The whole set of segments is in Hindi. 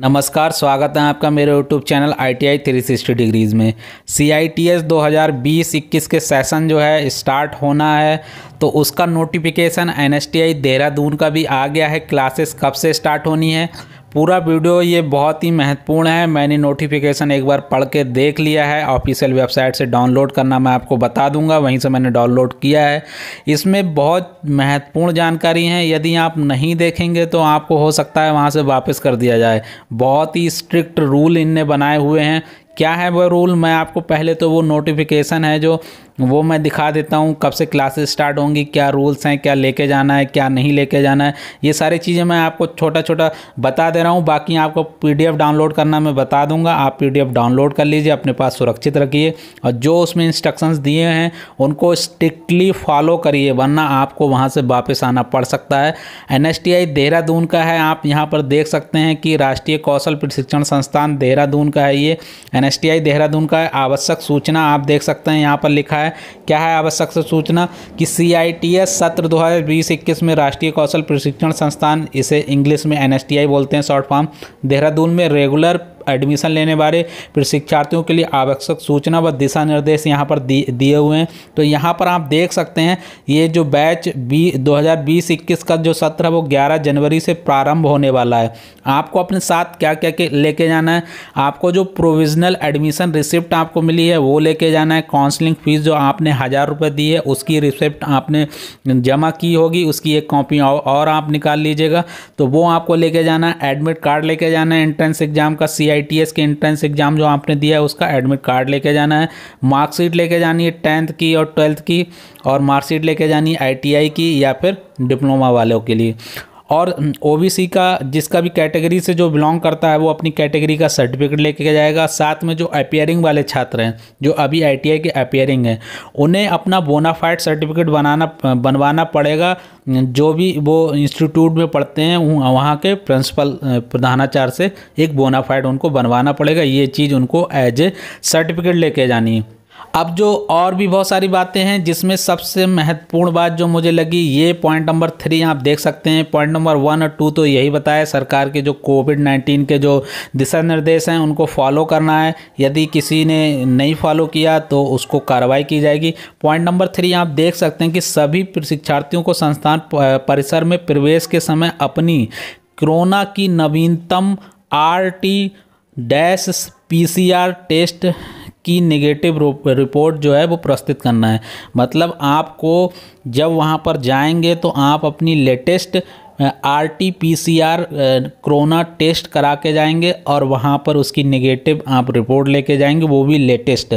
नमस्कार स्वागत है आपका मेरे YouTube channel I T I three sixty degrees में सी आई टी एस दो हज़ार बीस इक्कीस के सेशन जो है स्टार्ट होना है तो उसका notification N S T I Dehradun का भी आ गया है क्लासेस कब से स्टार्ट होनी है पूरा वीडियो ये बहुत ही महत्वपूर्ण है मैंने नोटिफिकेशन एक बार पढ़ के देख लिया है ऑफिशियल वेबसाइट से डाउनलोड करना मैं आपको बता दूंगा वहीं से मैंने डाउनलोड किया है इसमें बहुत महत्वपूर्ण जानकारी है यदि आप नहीं देखेंगे तो आपको हो सकता है वहाँ से वापस कर दिया जाए बहुत ही स्ट्रिक्ट रूल इनने बनाए हुए हैं क्या है वह रूल मैं आपको पहले तो वो नोटिफिकेशन है जो वो मैं दिखा देता हूँ कब से क्लासेस स्टार्ट होंगी क्या रूल्स हैं क्या लेके जाना है क्या नहीं लेके जाना है ये सारी चीज़ें मैं आपको छोटा छोटा बता दे रहा हूँ बाकी आपको पी डाउनलोड करना मैं बता दूंगा आप पी डाउनलोड कर लीजिए अपने पास सुरक्षित रखिए और जो उसमें इंस्ट्रक्शंस दिए हैं उनको स्ट्रिक्टली फॉलो करिए वरना आपको वहाँ से वापस आना पड़ सकता है एन देहरादून का है आप यहाँ पर देख सकते हैं कि राष्ट्रीय कौशल प्रशिक्षण संस्थान देहरादून का है ये एन देहरादून का आवश्यक सूचना आप देख सकते हैं यहाँ पर लिखा है है क्या है आवश्यक सूचना कि सी आई टी एस सत्र दो हज़ार बीस इक्कीस में राष्ट्रीय कौशल प्रशिक्षण संस्थान इसे इंग्लिश में एन एस टी आई बोलते हैं शॉर्ट फॉर्म देहरादून में रेगुलर एडमिशन लेने बारे फिर शिक्षार्थियों के लिए आवश्यक सूचना व दिशा निर्देश यहाँ पर दिए हुए हैं तो यहाँ पर आप देख सकते हैं ये जो बैच बी दो का जो सत्र है वो ग्यारह जनवरी से प्रारंभ होने वाला है आपको अपने साथ क्या क्या के लेके जाना है आपको जो प्रोविजनल एडमिशन रिसिप्ट आपको मिली है वो लेके जाना है काउंसलिंग फ़ीस जो आपने हज़ार रुपये दी है उसकी रिसिप्ट आपने जमा की होगी उसकी एक कॉपी और आप निकाल लीजिएगा तो वो आपको लेके जाना है एडमिट कार्ड लेके जाना है एंट्रेंस एग्ज़ाम का सी आईटीएस के एंट्रेंस एग्ज़ाम जो आपने दिया है उसका एडमिट कार्ड लेके जाना है मार्कशीट लेके जानी है टेंथ की और ट्वेल्थ की और मार्कशीट लेके जानी है आईटीआई की या फिर डिप्लोमा वालों के लिए और ओबीसी का जिसका भी कैटेगरी से जो बिलोंग करता है वो अपनी कैटेगरी का सर्टिफिकेट लेके जाएगा साथ में जो अपेयरिंग वाले छात्र हैं जो अभी आईटीआई के अपेयरिंग हैं उन्हें अपना बोनाफाइड सर्टिफिकेट बनाना बनवाना पड़ेगा जो भी वो इंस्टीट्यूट में पढ़ते हैं वहाँ के प्रिंसिपल प्रधानाचार्य से एक बोनाफाइड उनको बनवाना पड़ेगा ये चीज़ उनको एज ए सर्टिफिकेट लेके जानी है अब जो और भी बहुत सारी बातें हैं जिसमें सबसे महत्वपूर्ण बात जो मुझे लगी ये पॉइंट नंबर थ्री आप देख सकते हैं पॉइंट नंबर वन और टू तो यही बताया सरकार के जो कोविड नाइन्टीन के जो दिशा निर्देश हैं उनको फॉलो करना है यदि किसी ने नहीं फॉलो किया तो उसको कार्रवाई की जाएगी पॉइंट नंबर थ्री आप देख सकते हैं कि सभी शिक्षार्थियों को संस्थान परिसर में प्रवेश के समय अपनी कोरोना की नवीनतम R T dash P test की नेगेटिव रिपोर्ट जो है वो प्रस्तुत करना है मतलब आपको जब वहाँ पर जाएंगे तो आप अपनी latest R T P C R corona test करा के जाएंगे और वहाँ पर उसकी नेगेटिव आप रिपोर्ट लेके जाएंगे वो भी लेटेस्ट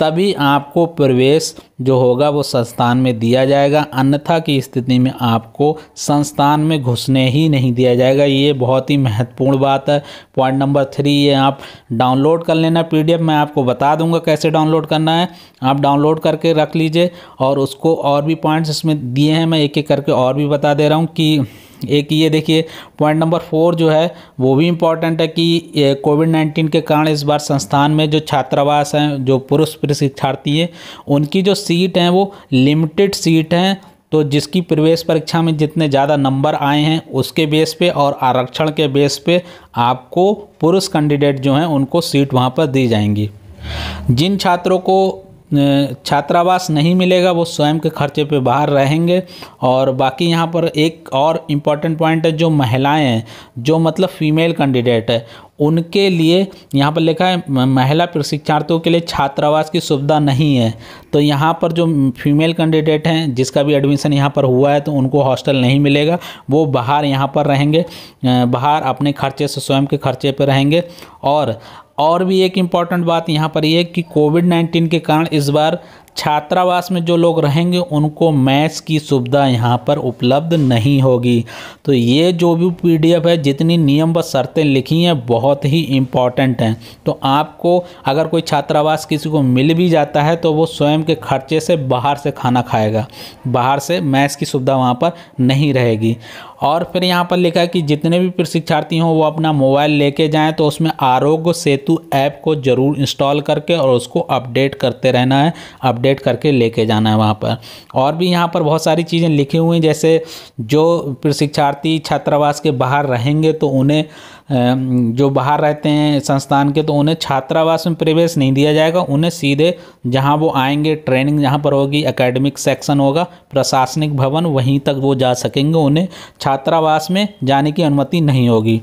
तभी आपको प्रवेश जो होगा वो संस्थान में दिया जाएगा अन्यथा की स्थिति में आपको संस्थान में घुसने ही नहीं दिया जाएगा ये बहुत ही महत्वपूर्ण बात है पॉइंट नंबर थ्री ये आप डाउनलोड कर लेना पीडीएफ मैं आपको बता दूंगा कैसे डाउनलोड करना है आप डाउनलोड करके रख लीजिए और उसको और भी पॉइंट्स इसमें दिए हैं मैं एक एक करके और भी बता दे रहा हूँ कि एक ये देखिए पॉइंट नंबर फोर जो है वो भी इम्पॉर्टेंट है कि कोविड नाइन्टीन के कारण इस बार संस्थान में जो छात्रावास हैं जो पुरुष प्रशिक्षार्थी हैं उनकी जो सीट हैं वो लिमिटेड सीट हैं तो जिसकी प्रवेश परीक्षा में जितने ज़्यादा नंबर आए हैं उसके बेस पे और आरक्षण के बेस पे आपको पुरुष कैंडिडेट जो हैं उनको सीट वहाँ पर दी जाएंगी जिन छात्रों को छात्रावास नहीं मिलेगा वो स्वयं के खर्चे पे बाहर रहेंगे और बाकी यहाँ पर एक और इम्पॉर्टेंट पॉइंट है जो महिलाएं हैं जो मतलब फीमेल कैंडिडेट है उनके लिए यहाँ पर लिखा है महिला प्रशिक्षार्थियों के लिए छात्रावास की सुविधा नहीं है तो यहाँ पर जो फीमेल कैंडिडेट हैं जिसका भी एडमिशन यहाँ पर हुआ है तो उनको हॉस्टल नहीं मिलेगा वो बाहर यहाँ पर रहेंगे बाहर अपने खर्चे से स्वयं के खर्चे पर रहेंगे और और भी एक इम्पॉर्टेंट बात यहाँ पर यह कि कोविड नाइन्टीन के कारण इस बार छात्रावास में जो लोग रहेंगे उनको मैथ्स की सुविधा यहाँ पर उपलब्ध नहीं होगी तो ये जो भी पीडीएफ है जितनी नियम व शर्तें लिखी हैं बहुत ही इम्पॉर्टेंट हैं तो आपको अगर कोई छात्रावास किसी को मिल भी जाता है तो वो स्वयं के खर्चे से बाहर से खाना खाएगा बाहर से मैथ्स की सुविधा वहाँ पर नहीं रहेगी और फिर यहाँ पर लिखा है कि जितने भी प्रशिक्षार्थी हों वो अपना मोबाइल लेके जाएं तो उसमें आरोग्य सेतु ऐप को ज़रूर इंस्टॉल करके और उसको अपडेट करते रहना है अपडेट अपडेट करके लेके जाना है वहाँ पर और भी यहाँ पर बहुत सारी चीज़ें लिखी हुई हैं जैसे जो प्रशिक्षार्थी छात्रावास के बाहर रहेंगे तो उन्हें जो बाहर रहते हैं संस्थान के तो उन्हें छात्रावास में प्रवेश नहीं दिया जाएगा उन्हें सीधे जहाँ वो आएंगे ट्रेनिंग जहाँ पर होगी एकेडमिक सेक्शन होगा प्रशासनिक भवन वहीं तक वो जा सकेंगे उन्हें छात्रावास में जाने की अनुमति नहीं होगी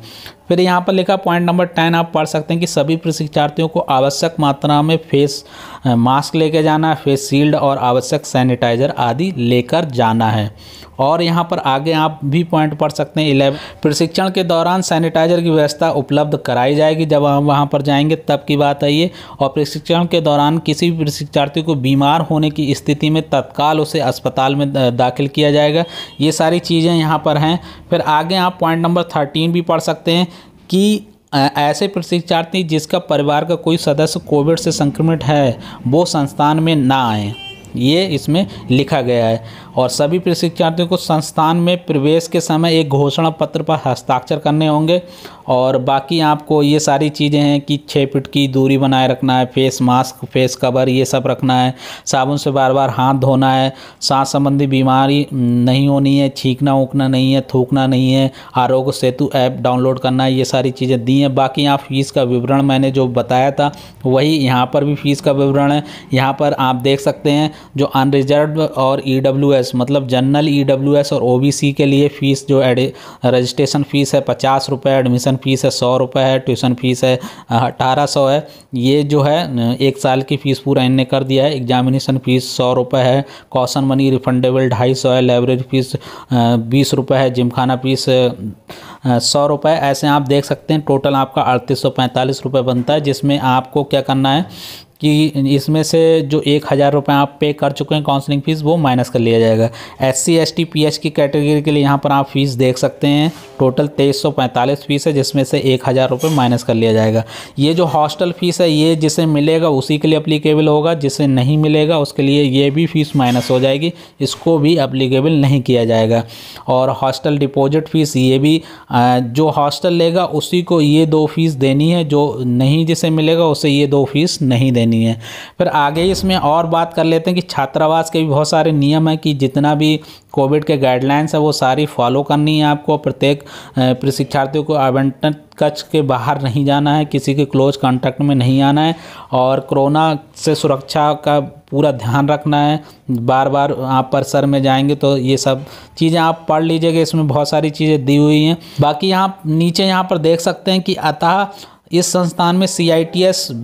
फिर यहाँ पर लिखा पॉइंट नंबर टेन आप पढ़ सकते हैं कि सभी प्रशिक्षार्थियों को आवश्यक मात्रा में फेस मास्क लेके जाना फेस शील्ड और आवश्यक सैनिटाइज़र आदि लेकर जाना है और यहाँ पर आगे आप भी पॉइंट पढ़ सकते हैं इलेवन प्रशिक्षण के दौरान सैनिटाइजर की व्यवस्था उपलब्ध कराई जाएगी जब हम वहाँ पर जाएंगे तब की बात है और प्रशिक्षण के दौरान किसी भी प्रशिक्षार्थी को बीमार होने की स्थिति में तत्काल उसे अस्पताल में दाखिल किया जाएगा ये सारी चीज़ें यहाँ पर हैं फिर आगे आप पॉइंट नंबर थर्टीन भी पढ़ सकते हैं कि ऐसे प्रशिक्षार्थी जिसका परिवार का कोई सदस्य कोविड से संक्रमित है वो संस्थान में ना आए ये इसमें लिखा गया है और सभी प्रशिक्षार्थियों को संस्थान में प्रवेश के समय एक घोषणा पत्र पर हस्ताक्षर करने होंगे और बाकी आपको ये सारी चीज़ें हैं कि छः फिट की दूरी बनाए रखना है फेस मास्क फेस कवर ये सब रखना है साबुन से बार बार हाथ धोना है सांस संबंधी बीमारी नहीं होनी है छींकना उकना नहीं है थूकना नहीं है आरोग्य सेतु ऐप डाउनलोड करना है ये सारी चीज़ें दी हैं बाकी यहाँ फ़ीस का विवरण मैंने जो बताया था वही यहाँ पर भी फ़ीस का विवरण है यहाँ पर आप देख सकते हैं जो अनरिजर्व और ई एस मतलब जनरल ई डब्ल्यू एस और ओ बी सी के लिए फ़ीस जो रजिस्ट्रेशन फ़ीस है पचास रुपये एडमिशन फ़ीस है सौ रुपये है ट्यूशन फ़ीस है अठारह सौ है ये जो है एक साल की फ़ीस पूरा इनने कर दिया है एग्जामिनेशन फ़ीस सौ रुपये है कौशन मनी रिफंडेबल ढाई सौ है लाइब्रेरी फ़ीस बीस रुपये है जिमखाना फ़ीस सौ रुपये ऐसे आप देख सकते हैं टोटल आपका अड़तीस सौ पैंतालीस रुपये बनता है जिसमें आपको क्या करना है कि इसमें से जो एक हज़ार रुपये आप पे कर चुके हैं काउंसलिंग फ़ीस वो माइनस कर लिया जाएगा S C S T P H की कैटेगरी के लिए यहाँ पर आप फीस देख सकते हैं टोटल तेईस सौ पैंतालीस फ़ीस है जिसमें से एक हज़ार रुपये माइनस कर लिया जाएगा ये जो हॉस्टल फ़ीस है ये जिसे मिलेगा उसी के लिए अप्लीकेबल होगा जिसे नहीं मिलेगा उसके लिए ये भी फ़ीस माइनस हो जाएगी इसको भी अप्लीकेबल नहीं किया जाएगा और हॉस्टल डिपॉजिट फ़ीस ये भी जो हॉस्टल लेगा उसी को ये दो फीस देनी है जो नहीं जिसे मिलेगा उसे ये दो फीस नहीं देनी नहीं है फिर आगे ही इसमें और बात कर लेते हैं कि छात्रावास के भी बहुत सारे नियम हैं कि जितना भी कोविड के गाइडलाइंस है वो सारी फॉलो करनी है आपको प्रत्येक प्रशिक्षार्थियों को आवंटन कच्छ के बाहर नहीं जाना है किसी के क्लोज कांटेक्ट में नहीं आना है और कोरोना से सुरक्षा का पूरा ध्यान रखना है बार बार आप परिसर में जाएंगे तो ये सब चीज़ें आप पढ़ लीजिएगा इसमें बहुत सारी चीज़ें दी हुई हैं बाकी यहाँ नीचे यहाँ पर देख सकते हैं कि अतः इस संस्थान में सी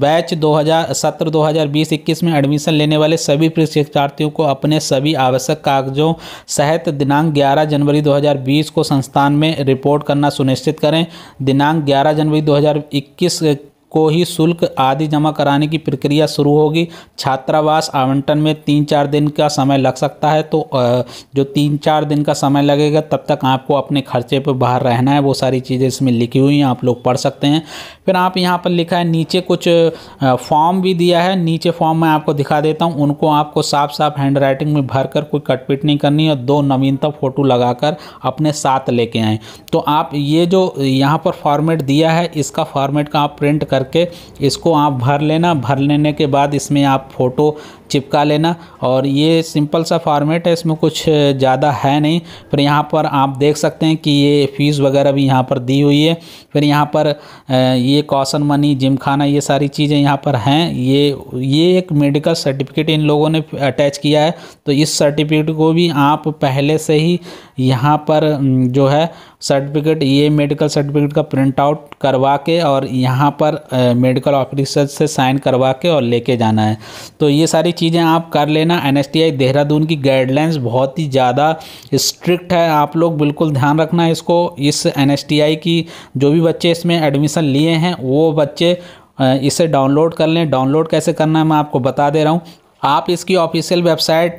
बैच 2017 बीस इक्कीस में एडमिशन लेने वाले सभी प्रशिक्षार्थियों को अपने सभी आवश्यक कागजों सहित दिनांक 11 जनवरी 2020 को संस्थान में रिपोर्ट करना सुनिश्चित करें दिनांक 11 जनवरी 2021 को ही शुल्क आदि जमा कराने की प्रक्रिया शुरू होगी छात्रावास आवंटन में तीन चार दिन का समय लग सकता है तो जो तीन चार दिन का समय लगेगा तब तक आपको अपने खर्चे पर बाहर रहना है वो सारी चीज़ें इसमें लिखी हुई हैं आप लोग पढ़ सकते हैं फिर आप यहाँ पर लिखा है नीचे कुछ फॉर्म भी दिया है नीचे फॉर्म मैं आपको दिखा देता हूँ उनको आपको साफ साफ हैंड राइटिंग में भर कर कोई कटपिट नहीं करनी और दो नवीनतम फ़ोटो लगाकर अपने साथ लेके आएँ तो आप ये जो यहाँ पर फॉर्मेट दिया है इसका फॉर्मेट का आप प्रिंट कर करके इसको आप भर लेना भर लेने के बाद इसमें आप फ़ोटो चिपका लेना और ये सिंपल सा फॉर्मेट है इसमें कुछ ज़्यादा है नहीं फिर यहाँ पर आप देख सकते हैं कि ये फ़ीस वगैरह भी यहाँ पर दी हुई है फिर यहाँ पर ये कौशन मनी जिम खाना ये सारी चीज़ें यहाँ पर हैं ये ये एक मेडिकल सर्टिफिकेट इन लोगों ने अटैच किया है तो इस सर्टिफिकेट को भी आप पहले से ही यहाँ पर जो है सर्टिफिकेट ये मेडिकल सर्टिफिकेट का प्रिंट आउट करवा के और यहाँ पर मेडिकल ऑफिसर से साइन करवा के और लेके जाना है तो ये सारी चीज़ें आप कर लेना एन देहरादून की गाइडलाइंस बहुत ही ज़्यादा स्ट्रिक्ट है आप लोग बिल्कुल ध्यान रखना इसको इस एन की जो भी बच्चे इसमें एडमिशन लिए हैं वो बच्चे इसे डाउनलोड कर लें डाउनलोड कैसे करना है मैं आपको बता दे रहा हूँ आप इसकी ऑफिशियल वेबसाइट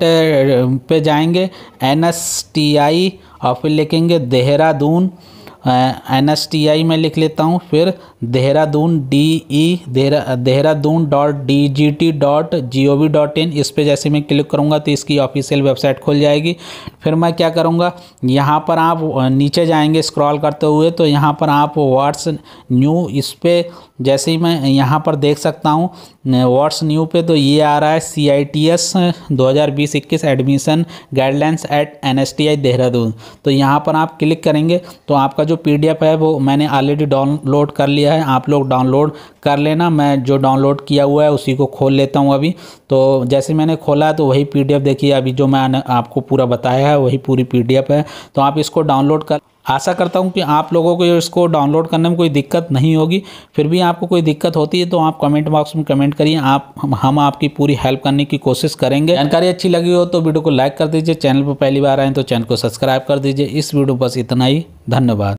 पे जाएंगे एन एस टी आई और फिर लिखेंगे Dehradun N S T I में लिख लेता हूँ फिर Dehradun D E e, Dehra Dehradun dot D G T dot G O V dot in इस पर जैसे मैं क्लिक करूँगा तो इसकी ऑफिशियल वेबसाइट खुल जाएगी फिर मैं क्या करूँगा यहाँ पर आप नीचे जाएंगे स्क्रॉल करते हुए तो यहाँ पर आप वाट्स न्यू इस पर जैसे ही मैं यहाँ पर देख सकता हूँ व्हाट्स न्यू पे तो ये आ रहा है सी आई टी एस दो हज़ार बीस इक्कीस admission guidelines at N S T I Dehradun तो यहाँ पर आप क्लिक करेंगे तो आपका जो पी डी एफ है वो मैंने ऑलरेडी डाउनलोड कर लिया है आप लोग डाउनलोड कर लेना मैं जो डाउनलोड किया हुआ है उसी को खोल लेता हूँ अभी तो जैसे मैंने खोला तो वही पी डी एफ देखिए अभी जो मैंने आपको पूरा बताया है वही पूरी पी डी एफ है तो आप इसको डाउनलोड कर आशा करता हूँ कि आप लोगों को इसको डाउनलोड करने में कोई दिक्कत नहीं होगी फिर भी आपको कोई दिक्कत होती है तो आप कमेंट बॉक्स में कमेंट करिए आप हम आपकी पूरी हेल्प करने की कोशिश करेंगे जानकारी अच्छी लगी हो तो वीडियो को लाइक कर दीजिए चैनल पर पहली बार आए तो चैनल को सब्सक्राइब कर दीजिए इस वीडियो बस इतना ही धन्यवाद